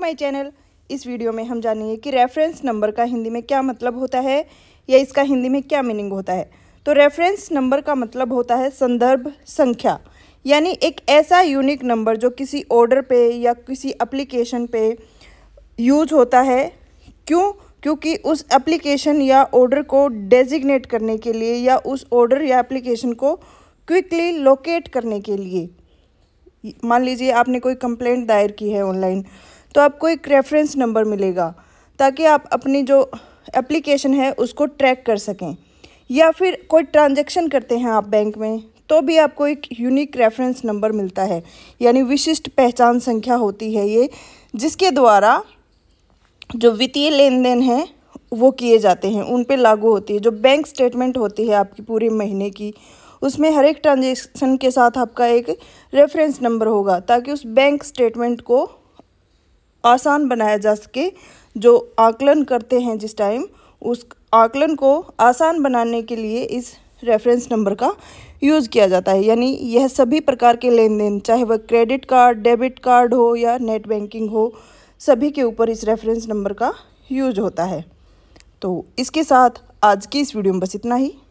my channel इस video में हम जानेंगे कि रेफरेंस नंबर का हिंदी में क्या मतलब होता है या इसका हिंदी में क्या मीनिंग होता है तो रेफरेंस नंबर का मतलब होता है संदर्भ संख्या यानी एक ऐसा यूनिक नंबर जो किसी ऑर्डर पे या किसी एप्लीकेशन पे यूज होता है क्यों क्योंकि उस एप्लीकेशन या ऑर्डर को डेजिग्नेट करने के लिए या उस ऑर्डर या एप्लीकेशन को क्विकली लोकेट करने के लिए मान लीजिए आपने कोई कंप्लेंट दायर की है ऑनलाइन तो आपको एक रेफरेंस नंबर मिलेगा ताकि आप अपनी जो एप्लीकेशन है उसको ट्रैक कर सकें या फिर कोई ट्रांजेक्शन करते हैं आप बैंक में तो भी आपको एक यूनिक रेफरेंस नंबर मिलता है यानी विशिष्ट पहचान संख्या होती है ये जिसके द्वारा जो वित्तीय लेन देन है वो किए जाते हैं उन पे लागू होती है जो बैंक स्टेटमेंट होती है आपकी पूरे महीने की उसमें हर एक ट्रांजेक्शन के साथ आपका एक रेफरेंस नंबर होगा ताकि उस बैंक स्टेटमेंट को आसान बनाया जा सके जो आकलन करते हैं जिस टाइम उस आकलन को आसान बनाने के लिए इस रेफरेंस नंबर का यूज़ किया जाता है यानी यह सभी प्रकार के लेन देन चाहे वह क्रेडिट कार्ड डेबिट कार्ड हो या नेट बैंकिंग हो सभी के ऊपर इस रेफरेंस नंबर का यूज होता है तो इसके साथ आज की इस वीडियो में बस इतना ही